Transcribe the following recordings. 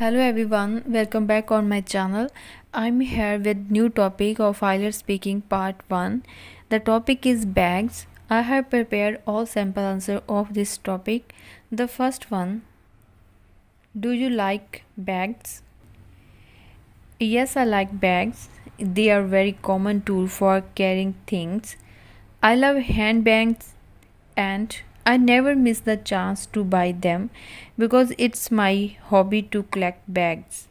hello everyone welcome back on my channel i'm here with new topic of IELTS speaking part 1 the topic is bags i have prepared all sample answer of this topic the first one do you like bags yes i like bags they are very common tool for carrying things i love handbags and I never miss the chance to buy them because it's my hobby to collect bags.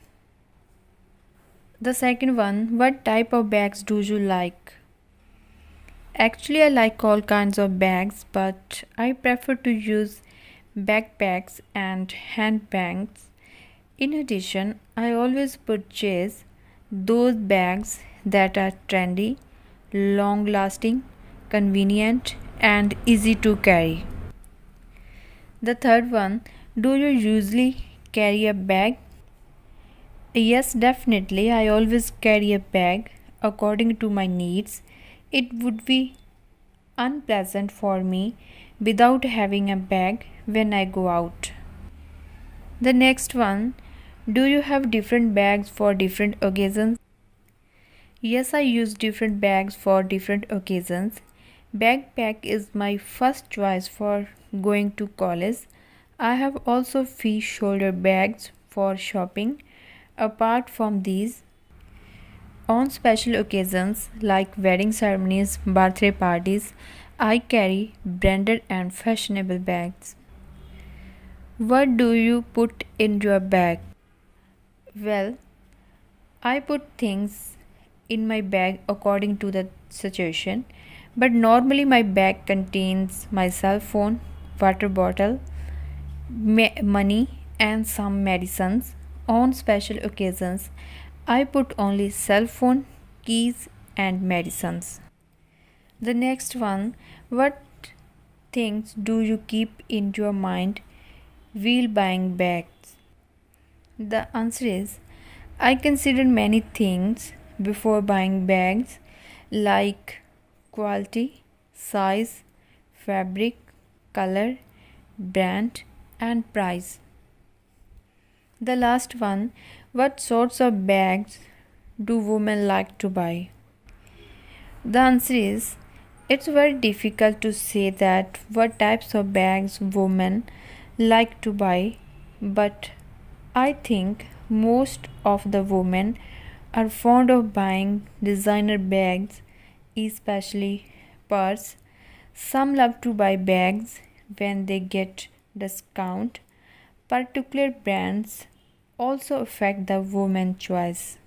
The second one, what type of bags do you like? Actually, I like all kinds of bags, but I prefer to use backpacks and handbags. In addition, I always purchase those bags that are trendy, long lasting, convenient, and easy to carry. The third one, do you usually carry a bag? Yes, definitely. I always carry a bag according to my needs. It would be unpleasant for me without having a bag when I go out. The next one, do you have different bags for different occasions? Yes, I use different bags for different occasions. Backpack is my first choice for going to college. I have also free shoulder bags for shopping. Apart from these, on special occasions like wedding ceremonies, birthday parties, I carry branded and fashionable bags. What do you put in your bag? Well, I put things in my bag according to the situation but normally my bag contains my cell phone, water bottle, ma- money, and some medicines. On special occasions, I put only cell phone, keys, and medicines. The next one what things do you keep in your mind while buying bags? The answer is I consider many things before buying bags like quality, size, fabric, color, brand and price. The last one What sorts of bags do women like to buy? The answer is it's very difficult to say that what types of bags women like to buy, but I think most of the women are fond of buying designer bags especially purse. Some love to buy bags when they get discount. Particular brands also affect the woman choice.